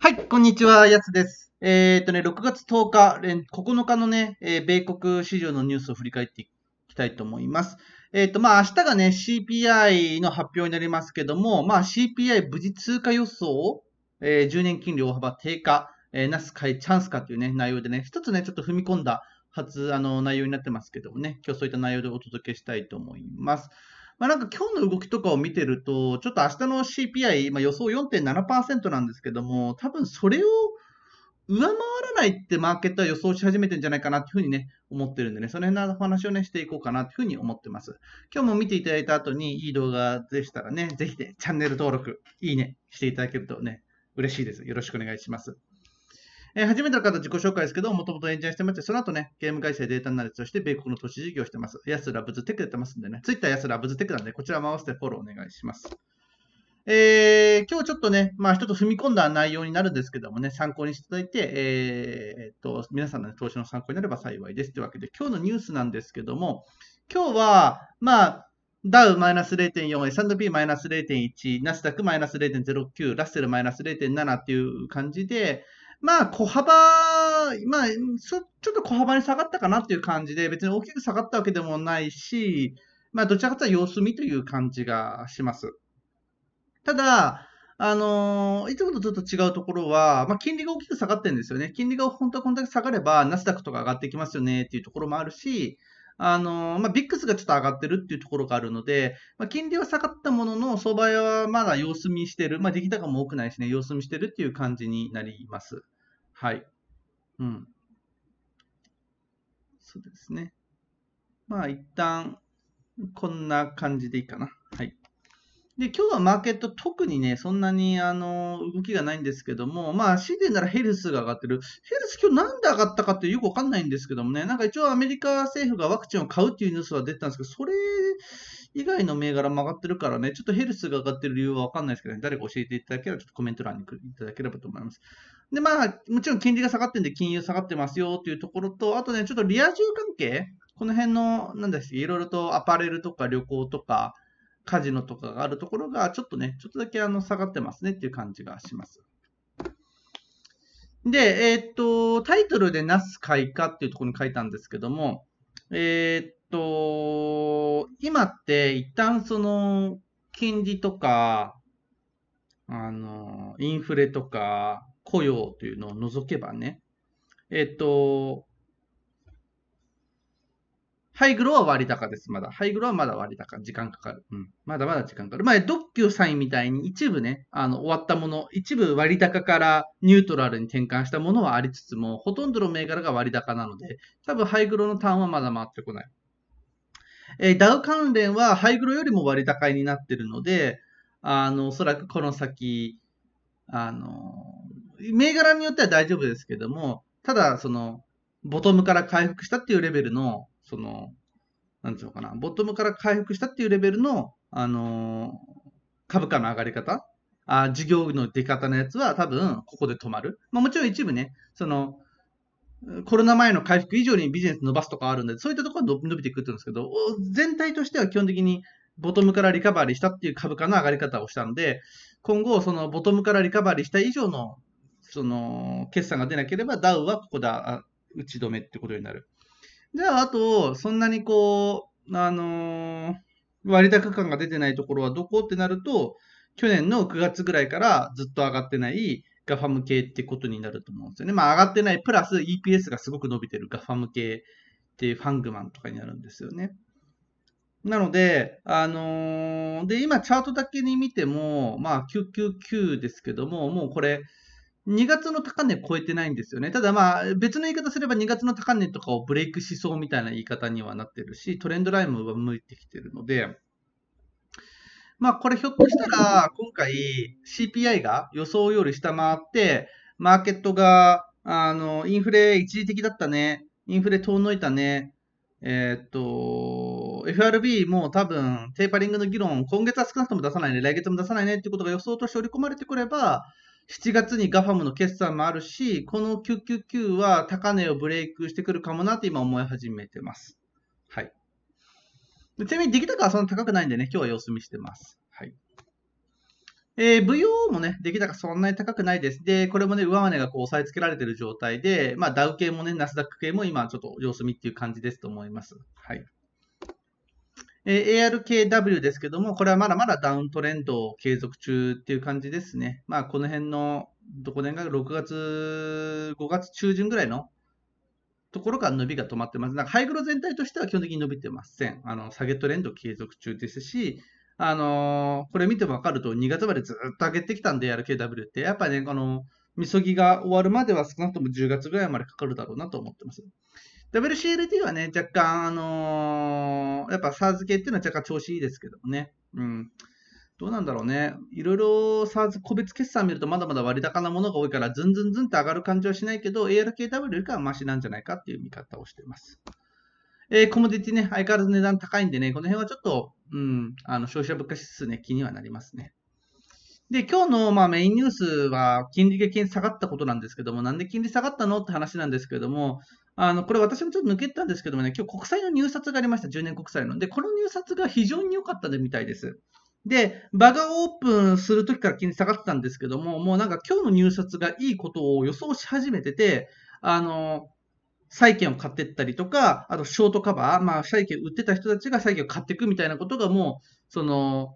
はい、こんにちは、やすです。えー、っとね、6月10日、9日のね、えー、米国市場のニュースを振り返っていきたいと思います。えー、っと、まあ、明日がね、CPI の発表になりますけども、まあ、CPI 無事通過予想、えー、10年金利大幅低下、えー、なすかいチャンスかというね、内容でね、一つね、ちょっと踏み込んだ発、あの、内容になってますけどもね、今日そういった内容でお届けしたいと思います。まあ、なんか今日の動きとかを見てると、ちょっと明日の CPI、まあ、予想4.7%なんですけども、多分それを上回らないってマーケットは予想し始めてんじゃないかなっていうふうにね、思ってるんでね、その辺のお話をね、していこうかなというふうに思ってます。今日も見ていただいた後にいい動画でしたらね、ぜひね、チャンネル登録、いいねしていただけるとね、嬉しいです。よろしくお願いします。えー、初めての方自己紹介ですけど、もともとエンジニアしてまして、その後ね、ゲーム会社データナレッとして、米国の都市事業してます。安らぶずテックやってますんでね、ツイッター安らぶずテックなんで、こちらも合わせてフォローお願いします。えー、今日ちょっとね、まあ一つ踏み込んだ内容になるんですけどもね、参考にしていただいて、えー、えっと、皆さんの、ね、投資の参考になれば幸いですというわけで、今日のニュースなんですけども、今日は、まあ、ダウマイナス0.4、S&P マイナス0.1、ナスダックマイナス0.09、ラッセルマイナス0.7っていう感じで、まあ、小幅、まあ、ちょっと小幅に下がったかなっていう感じで、別に大きく下がったわけでもないし、まあ、どちらかというと様子見という感じがします。ただ、あのー、いつもとちょっと違うところは、まあ、金利が大きく下がってるんですよね。金利が本当はこんだけ下がれば、ナスダックとか上がってきますよねっていうところもあるし、あの、まあ、ビックスがちょっと上がってるっていうところがあるので、まあ、金利は下がったものの、相場はまだ様子見してる。まあ、出来高も多くないしね、様子見してるっていう感じになります。はい。うん。そうですね。まあ、一旦、こんな感じでいいかな。で、今日はマーケット特にね、そんなにあの、動きがないんですけども、まあ、シーデンならヘルスが上がってる。ヘルス今日なんで上がったかってよくわかんないんですけどもね、なんか一応アメリカ政府がワクチンを買うっていうニュースは出てたんですけど、それ以外の銘柄も上がってるからね、ちょっとヘルスが上がってる理由はわかんないですけどね、誰か教えていただければ、ちょっとコメント欄にいただければと思います。で、まあ、もちろん金利が下がってんで金融下がってますよっていうところと、あとね、ちょっとリア充関係この辺の、なんですいろいろとアパレルとか旅行とか、カジノとかがあるところが、ちょっとね、ちょっとだけあの下がってますねっていう感じがします。で、えー、っと、タイトルでなす開花っていうところに書いたんですけども、えー、っと、今って一旦その、金利とか、あの、インフレとか、雇用というのを除けばね、えっと、ハイグロは割高です、まだ。ハイグロはまだ割高。時間かかる。うん。まだまだ時間かかる。まあ、ドッキュサインみたいに一部ね、あの、終わったもの、一部割高からニュートラルに転換したものはありつつも、ほとんどの銘柄が割高なので、多分ハイグロのターンはまだ回ってこない。えー、ダウ関連はハイグロよりも割高になってるので、あの、おそらくこの先、あの、銘柄によっては大丈夫ですけども、ただ、その、ボトムから回復したっていうレベルのその、なんていうのかな、ボトムから回復したっていうレベルの、あのー、株価の上がり方、あ事業の出方のやつは多分ここで止まる。まあ、もちろん一部ね、その、コロナ前の回復以上にビジネス伸ばすとかあるんで、そういったところは伸びていくっうんですけど、全体としては基本的にボトムからリカバリーしたっていう株価の上がり方をしたので、今後、そのボトムからリカバリーした以上のその決算が出なければ、ダウはここだ打ち止めってことになる。じゃあ、あと、そんなにこう、あのー、割高感が出てないところはどこってなると、去年の9月ぐらいからずっと上がってない g a f a 系ってことになると思うんですよね。まあ上がってないプラス EPS がすごく伸びてる g a f a 系っていうファングマンとかになるんですよね。なので、あのー、で、今チャートだけに見ても、まあ999ですけども、もうこれ、2月の高値超えてないんですよね。ただまあ、別の言い方すれば2月の高値とかをブレイクしそうみたいな言い方にはなってるし、トレンドラインも上向いてきてるので、まあこれひょっとしたら、今回 CPI が予想より下回って、マーケットが、あの、インフレ一時的だったね、インフレ遠のいたね、えー、っと、FRB も多分テーパリングの議論、今月は少なくとも出さないね、来月も出さないねっていうことが予想として織り込まれてくれば、7月にガファムの決算もあるし、この999は高値をブレイクしてくるかもなって今思い始めてます。はい。ちなみに出来高はそんな高くないんでね、今日は様子見してます。はい。えー、VO もね、出来高そんなに高くないです。で、これもね、上値がこう押さえつけられてる状態で、まあ、ダウ系もね、ナスダック系も今ちょっと様子見っていう感じですと思います。はい。えー、ARKW ですけども、これはまだまだダウントレンド継続中っていう感じですね。まあ、この辺の、どこでが6月、5月中旬ぐらいのところから伸びが止まってます。なんか、ハイグロ全体としては基本的に伸びてません。あの、下げトレンド継続中ですし、あのー、これ見てもわかると、2月までずっと上げてきたんで、RKW って。やっぱね、この、みそぎが終わるまでは少なくとも10月ぐらいまでかかるだろうなと思ってます。WCLT はね、若干、あのー、やっぱ SARS 系っていうのは若干調子いいですけどもね。うん。どうなんだろうね。いろいろ SARS 個別決算見るとまだまだ割高なものが多いから、ずんずんずんって上がる感じはしないけど、ARKW よりかはマシなんじゃないかっていう見方をしています。えー、コモディティね、相変わらず値段高いんでね、この辺はちょっと、うん、あの消費者物価指数ね、気にはなりますね。で、今日のまあメインニュースは、金利が下がったことなんですけども、なんで金利下がったのって話なんですけども、あの、これ私もちょっと抜けたんですけどもね、今日国債の入札がありました、10年国債の。で、この入札が非常に良かったみたいです。で、場がオープンするときから金利下がってたんですけども、もうなんか今日の入札がいいことを予想し始めてて、あの、債券を買ってったりとか、あとショートカバー、まあ債券売ってた人たちが債券を買っていくみたいなことがもう、その、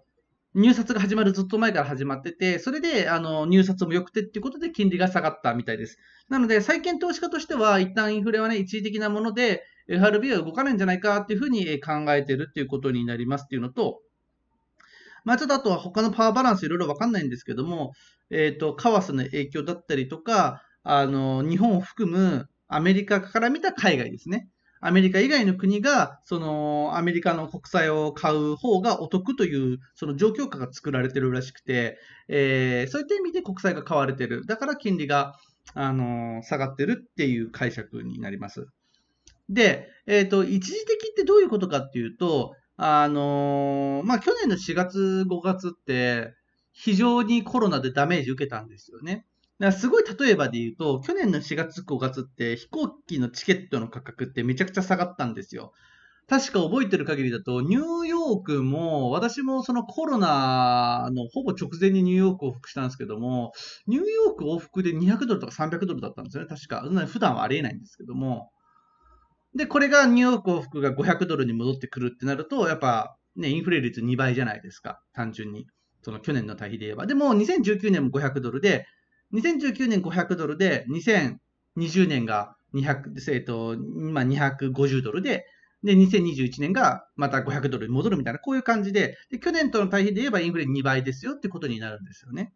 入札が始まるずっと前から始まってて、それで、あの、入札も良くてっていうことで金利が下がったみたいです。なので、債券投資家としては、一旦インフレはね、一時的なもので、FRB は動かないんじゃないかっていうふうに考えてるっていうことになりますっていうのと、まあちょっとあとは他のパワーバランスいろいろわかんないんですけども、えっ、ー、と、為スの影響だったりとか、あの、日本を含むアメリカから見た海外ですね。アメリカ以外の国が、そのアメリカの国債を買う方がお得という、その状況下が作られてるらしくて、えー、そういった意味で国債が買われてる。だから金利が、あのー、下がってるっていう解釈になります。で、えっ、ー、と、一時的ってどういうことかっていうと、あのまあ、去年の4月、5月って、非常にコロナでダメージ受けたんですよね。だからすごい例えばで言うと、去年の4月5月って飛行機のチケットの価格ってめちゃくちゃ下がったんですよ。確か覚えてる限りだと、ニューヨークも、私もそのコロナのほぼ直前にニューヨーク往復したんですけども、ニューヨーク往復で200ドルとか300ドルだったんですよね、確か。普段はありえないんですけども。で、これがニューヨーク往復が500ドルに戻ってくるってなると、やっぱね、インフレ率2倍じゃないですか、単純に。その去年の対比で言えば。でも、2019年も500ドルで、2019年500ドルで、2020年が200、えと、まあ、250ドルで、で、2021年がまた500ドルに戻るみたいな、こういう感じでで、去年との対比で言えばインフレ2倍ですよってことになるんですよね。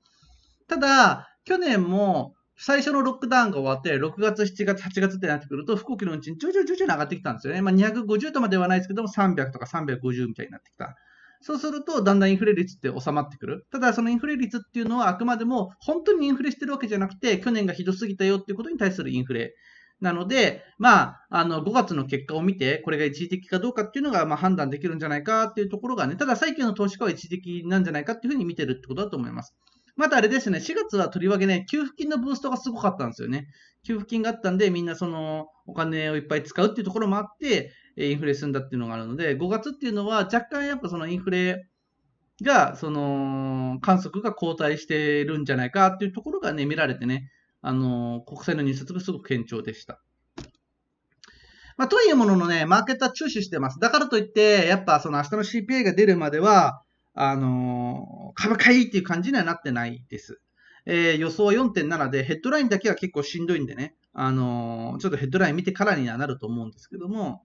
ただ、去年も最初のロックダウンが終わって、6月、7月、8月ってなってくると、飛行機の運賃、徐々に徐々に上がってきたんですよね。まあ、250とまではないですけども、300とか350みたいになってきた。そうすると、だんだんインフレ率って収まってくる。ただ、そのインフレ率っていうのはあくまでも、本当にインフレしてるわけじゃなくて、去年がひどすぎたよっていうことに対するインフレ。なので、まあ、あの、5月の結果を見て、これが一時的かどうかっていうのが、まあ、判断できるんじゃないかっていうところがね、ただ、債券の投資家は一時的なんじゃないかっていうふうに見てるってことだと思います。またあれですね、4月はとりわけね、給付金のブーストがすごかったんですよね。給付金があったんで、みんなその、お金をいっぱい使うっていうところもあって、インフレ進んだっていうのがあるので、5月っていうのは若干やっぱそのインフレが、その観測が後退してるんじゃないかっていうところがね、見られてね、あの国債の入札がすごく堅調でした。まあ、というもののね、マーケットは注視してます。だからといって、やっぱその明日の CPI が出るまでは、あのー、株買いっていう感じにはなってないです。えー、予想は4.7で、ヘッドラインだけは結構しんどいんでね、あのー、ちょっとヘッドライン見てからにはなると思うんですけども、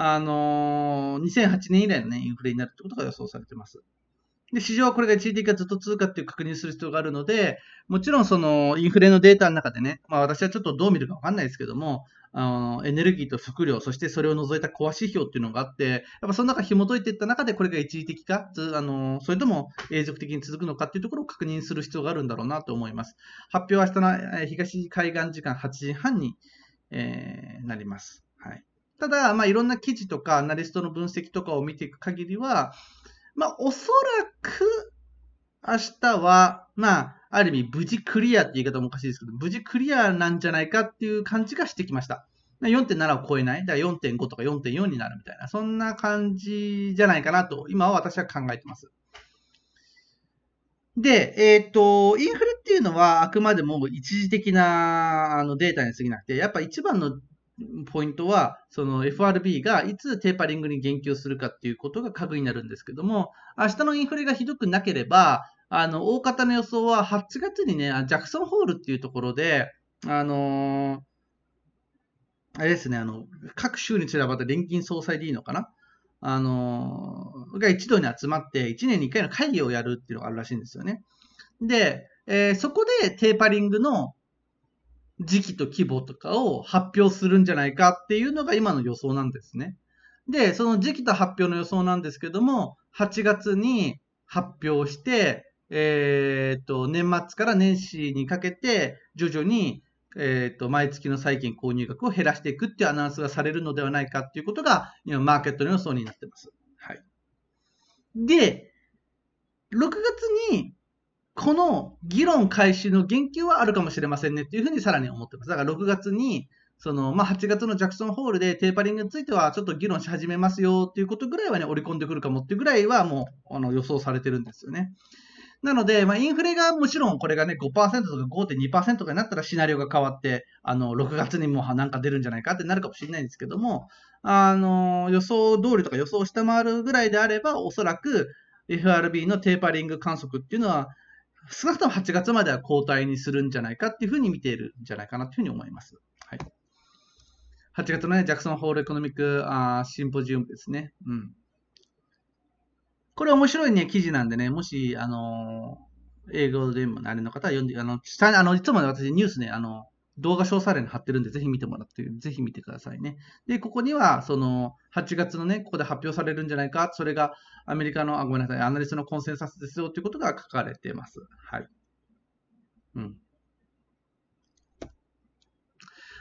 あのー、2008年以来の、ね、インフレになるということが予想されています。で、市場はこれが一時的かずっと通貨っていう確認する必要があるので、もちろんそのインフレのデータの中でね、まあ私はちょっとどう見るかわかんないですけども、あのエネルギーと食料、そしてそれを除いた壊し指標っていうのがあって、やっぱその中紐解いていった中でこれが一時的か、あのそれとも永続的に続くのかっていうところを確認する必要があるんだろうなと思います。発表は明日の東海岸時間8時半に、えー、なります。はい。ただ、まあ、いろんな記事とかアナリストの分析とかを見ていく限りは、まあ、おそらく明日は、まあ、ある意味無事クリアって言い方もおかしいですけど、無事クリアなんじゃないかっていう感じがしてきました。4.7を超えない。だから4.5とか4.4になるみたいな、そんな感じじゃないかなと、今は私は考えてます。で、えっ、ー、と、インフレっていうのはあくまでも一時的なあのデータに過ぎなくて、やっぱ一番のポイントは、その FRB がいつテーパリングに言及するかっていうことが核になるんですけども、明日のインフレがひどくなければ、あの、大方の予想は8月にね、ジャクソンホールっていうところで、あのー、あれですね、あの、各州に散らばった連金総裁でいいのかなあのー、が一度に集まって、1年に1回の会議をやるっていうのがあるらしいんですよね。で、えー、そこでテーパリングの時期と規模とかを発表するんじゃないかっていうのが今の予想なんですね。で、その時期と発表の予想なんですけども、8月に発表して、えっ、ー、と、年末から年始にかけて、徐々に、えっ、ー、と、毎月の債券購入額を減らしていくっていうアナウンスがされるのではないかっていうことが、今、マーケットの予想になってます。はい。で、6月にこの議論開始の言及はあるかもしれませんねっていうふうにさらに思ってます。だから6月に、その、まあ、8月のジャクソンホールでテーパリングについてはちょっと議論し始めますよっていうことぐらいはね、織り込んでくるかもっていうぐらいはもう、あの、予想されてるんですよね。なので、まあ、インフレがもちろんこれがね、5%とか5.2%とかになったらシナリオが変わって、あの、6月にもなんか出るんじゃないかってなるかもしれないんですけども、あの、予想通りとか予想を下回るぐらいであれば、おそらく FRB のテーパリング観測っていうのは、少なくとも8月までは交代にするんじゃないかっていうふうに見ているんじゃないかなというふうに思います。はい、8月の、ね、ジャクソンホールエコノミックあシンポジウムですね。うん、これ面白い、ね、記事なんでね、もし、あのー、英語でもあれの方は読んで、あの、下に、あの、いつも、私ニュースね、あの、動画詳細欄に貼ってるんで、ぜひ見てもらって、ぜひ見てくださいね。で、ここには、その、8月のね、ここで発表されるんじゃないか、それがアメリカの、あ、ごめんなさい、アナリストのコンセンサスですよということが書かれてます。はい。うん。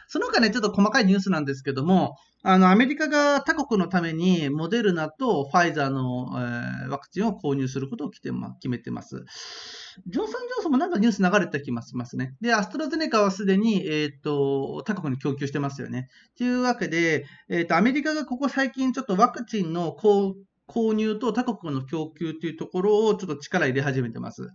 その他ね、ちょっと細かいニュースなんですけども、あの、アメリカが他国のためにモデルナとファイザーの、えー、ワクチンを購入することを決めてます。ジョンソン・ジョンソンもなんかニュース流れた気もしますね。で、アストラゼネカはすでに、えっ、と、他国に供給してますよね。というわけで、えっ、と、アメリカがここ最近ちょっとワクチンの購購入と他国の供給というところをちょっと力入れ始めてます。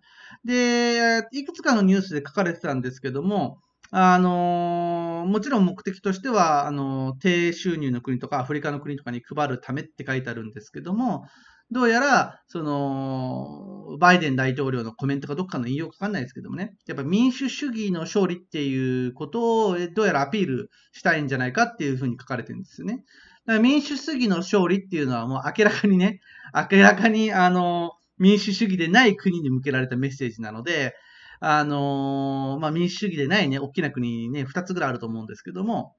で、いくつかのニュースで書かれてたんですけども、あのー、もちろん目的としては、あのー、低収入の国とかアフリカの国とかに配るためって書いてあるんですけども、どうやら、その、バイデン大統領のコメントかどっかの引用かかんないですけどもね、やっぱ民主主義の勝利っていうことを、どうやらアピールしたいんじゃないかっていうふうに書かれてるんですよね。だから民主主義の勝利っていうのはもう明らかにね、明らかに、あの民主主義でない国に向けられたメッセージなので、あのー、まあ、民主主義でないね、大きな国ね、2つぐらいあると思うんですけども、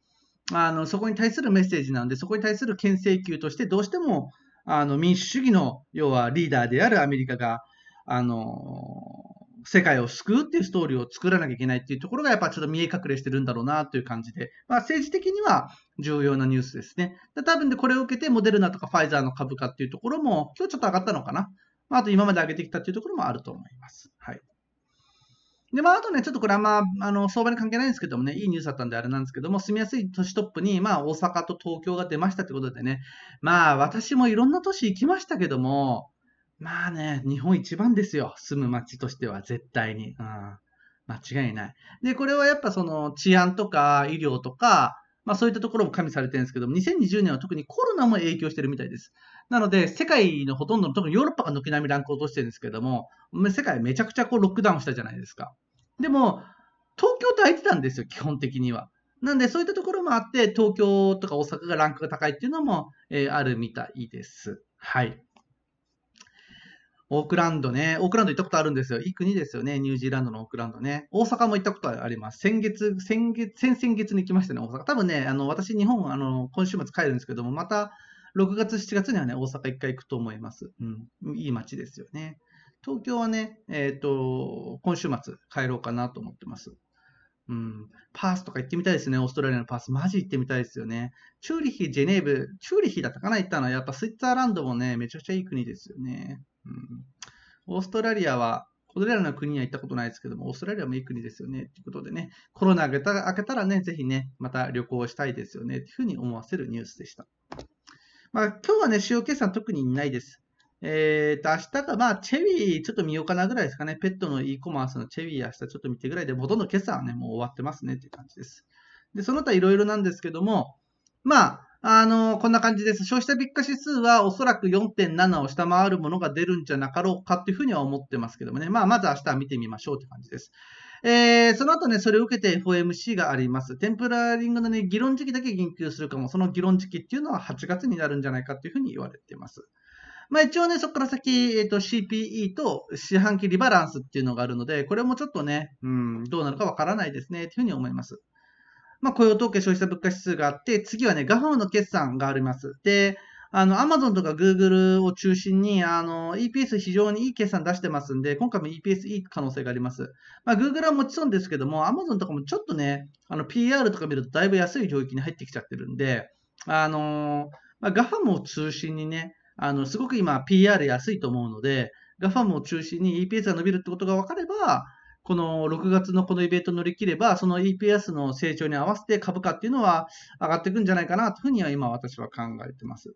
あのそこに対するメッセージなんで、そこに対する牽制球として、どうしてもあの民主主義の要はリーダーであるアメリカが、あのー、世界を救うっていうストーリーを作らなきゃいけないっていうところが、やっぱちょっと見え隠れしてるんだろうなという感じで、まあ、政治的には重要なニュースですね。で多分でこれを受けて、モデルナとかファイザーの株価っていうところも、今日ちょっと上がったのかな。まあ、あと今まで上げてきたっていうところもあると思います。はい。で、まあ、あとね、ちょっとこれあんま、あの、相場に関係ないんですけどもね、いいニュースだったんであれなんですけども、住みやすい都市トップに、まあ、大阪と東京が出ましたってことでね、まあ、私もいろんな都市行きましたけども、まあね、日本一番ですよ、住む街としては、絶対に。うん。間違いない。で、これはやっぱその、治安とか、医療とか、まあそういったところも加味されてるんですけども、2020年は特にコロナも影響してるみたいです。なので、世界のほとんどの、特にヨーロッパが軒並み乱落としてるんですけども、世界めちゃくちゃこうロックダウンしたじゃないですか。でも、東京と空いてたんですよ、基本的には。なんで、そういったところもあって、東京とか大阪がランクが高いっていうのも、えー、あるみたいです。はい。オークランドね、オークランド行ったことあるんですよ。いい国ですよね、ニュージーランドのオークランドね。大阪も行ったことあります。先月、先月、先々月に行きましたね、大阪。多分ね、あの、私、日本、あの、今週末帰るんですけども、また、6月、7月にはね、大阪1回行くと思います。うん。いい街ですよね。東京はね、えっ、ー、と、今週末帰ろうかなと思ってます。うん、パースとか行ってみたいですね。オーストラリアのパース。マジ行ってみたいですよね。チューリヒ、ジェネーブ、チューリヒだったかな行ったのは、やっぱスイッツアーランドもね、めちゃくちゃいい国ですよね。うん、オーストラリアは、これらの国には行ったことないですけども、オーストラリアもいい国ですよね。ということでね、コロナが明けたらね、ぜひね、また旅行したいですよね。というふうに思わせるニュースでした。まあ、今日はね、主要決算特にないです。えー、と、明日か、まあ、チェビーちょっと見ようかなぐらいですかね。ペットの e コマースのチェビー明日ちょっと見てぐらいで、ほとんど今朝はね、もう終わってますねっていう感じです。で、その他いろいろなんですけども、まあ、あの、こんな感じです。消費者物価指数はおそらく4.7を下回るものが出るんじゃなかろうかっていうふうには思ってますけどもね。まあ、まず明日は見てみましょうって感じです。えー、その後ね、それを受けて FOMC があります。テンプラリングのね、議論時期だけ言及するかも、その議論時期っていうのは8月になるんじゃないかっていうふうに言われています。まあ、一応ね、そこから先、えっ、ー、と、CPE と四半期リバランスっていうのがあるので、これもちょっとね、うん、どうなるかわからないですね、というふうに思います。まあ、雇用統計消費者物価指数があって、次はね、ガフの決算があります。で、あの、アマゾンとかグーグルを中心に、あの、EPS 非常にいい決算出してますんで、今回も EPS いい可能性があります。まあ、グーグルはもちろんですけども、アマゾンとかもちょっとね、あの、PR とか見るとだいぶ安い領域に入ってきちゃってるんで、あのまあ、ガファムを中心にね、あの、すごく今 PR 安いと思うので、GAFAM を中心に EPS が伸びるってことが分かれば、この6月のこのイベント乗り切れば、その EPS の成長に合わせて株価っていうのは上がっていくんじゃないかなというふうには今私は考えてます。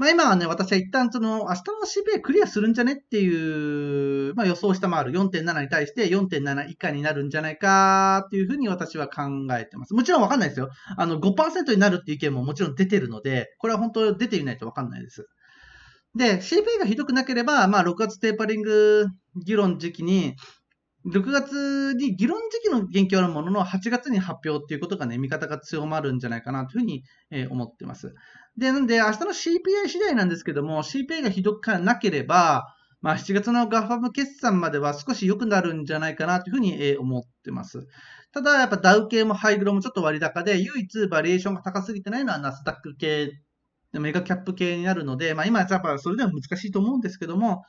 まあ、今はね、私は一旦その、明日の c p エクリアするんじゃねっていう、まあ、予想を下回る4.7に対して4.7以下になるんじゃないかっていうふうに私は考えてます。もちろんわかんないですよ。あの5、5%になるっていう意見ももちろん出てるので、これは本当出ていないとわかんないです。で、CP がひどくなければ、まあ、6月テーパリング議論時期に、6月に議論時期の言及あるものの、8月に発表っていうことがね、見方が強まるんじゃないかなというふうに、思ってます。で、なんで、明日の CPI 次第なんですけども、CPI がひどくなければ、まあ、7月のガファム決算までは少し良くなるんじゃないかなというふうに、思ってます。ただ、やっぱダウ系もハイグロもちょっと割高で、唯一バリエーションが高すぎてないのはナスダック系、メガキャップ系になるので、まあ、今やっぱそれでは難しいと思うんですけども、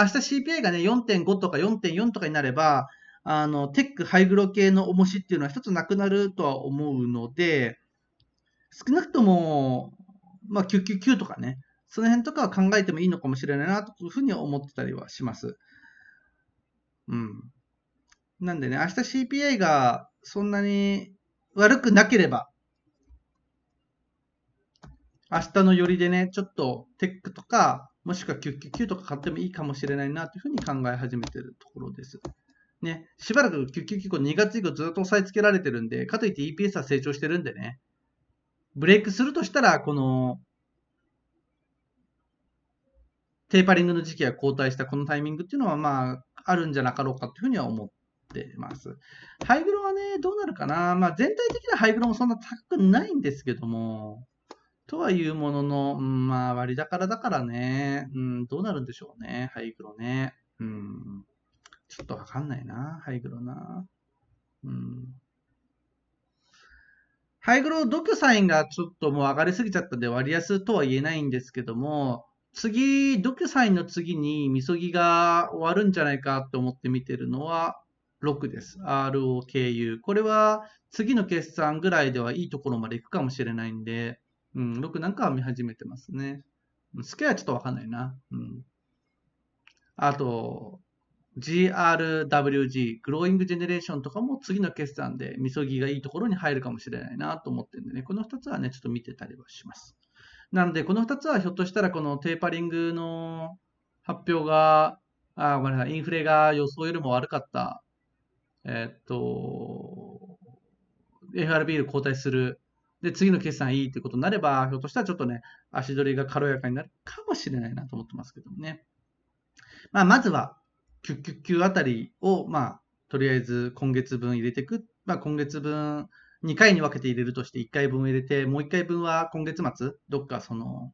明日 CPI がね、4.5とか4.4とかになれば、あの、テック、ハイグロ系の重しっていうのは一つなくなるとは思うので、少なくとも、まあ、999とかね、その辺とかは考えてもいいのかもしれないなというふうに思ってたりはします。うん。なんでね、明日 CPI がそんなに悪くなければ、明日の寄りでね、ちょっとテックとか、もしくは999とか買ってもいいかもしれないなというふうに考え始めているところです。ね、しばらく999、2月以降ずっと押さえつけられてるんで、かといって EPS は成長してるんでね、ブレイクするとしたら、この、テーパリングの時期が後退したこのタイミングっていうのは、まあ、あるんじゃなかろうかというふうには思ってます。ハイグロはね、どうなるかな。まあ、全体的なハイグロもそんな高くないんですけども、とはいうものの、うん、まあ、割高だからね、うん、どうなるんでしょうね、ハイグロね。うん、ちょっとわかんないな、ハイグロな。うん。ハイグロドキュサインがちょっともう上がりすぎちゃったんで割安とは言えないんですけども、次、ドキュサインの次にみそぎが終わるんじゃないかと思って見てるのは、6です。ROKU。これは次の決算ぐらいではいいところまで行くかもしれないんで、うん、6なんかは見始めてますね。好きはちょっとわかんないな。うん。あと、GRWG、グローイングジェネレーションとかも次の決算で、みそぎがいいところに入るかもしれないなと思ってるんでね、この2つはね、ちょっと見てたりはします。なので、この2つはひょっとしたらこのテーパリングの発表が、あ、ごめんなさい、インフレが予想よりも悪かった、えー、っと、FRB を交代するで、次の決算いいってことになれば、ひょっとしたらちょっとね、足取りが軽やかになるかもしれないなと思ってますけどもね。まあ、まずは、999あたりを、まあ、とりあえず今月分入れていく。まあ、今月分、2回に分けて入れるとして1回分入れて、もう1回分は今月末、どっかその、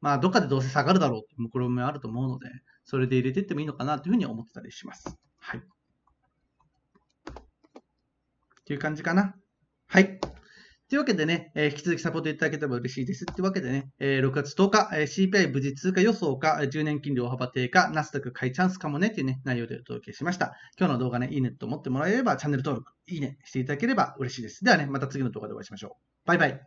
まあ、どっかでどうせ下がるだろうって目論見もあると思うので、それで入れていってもいいのかなというふうに思ってたりします。はい。っていう感じかな。はい。というわけでね、えー、引き続きサポートいただければ嬉しいです。というわけでね、えー、6月10日、えー、CPI 無事通過予想か、10年金利大幅低下、ナスダック買いチャンスかもねというね、内容でお届けしました。今日の動画ね、いいねと思ってもらえれば、チャンネル登録、いいねしていただければ嬉しいです。ではね、また次の動画でお会いしましょう。バイバイ。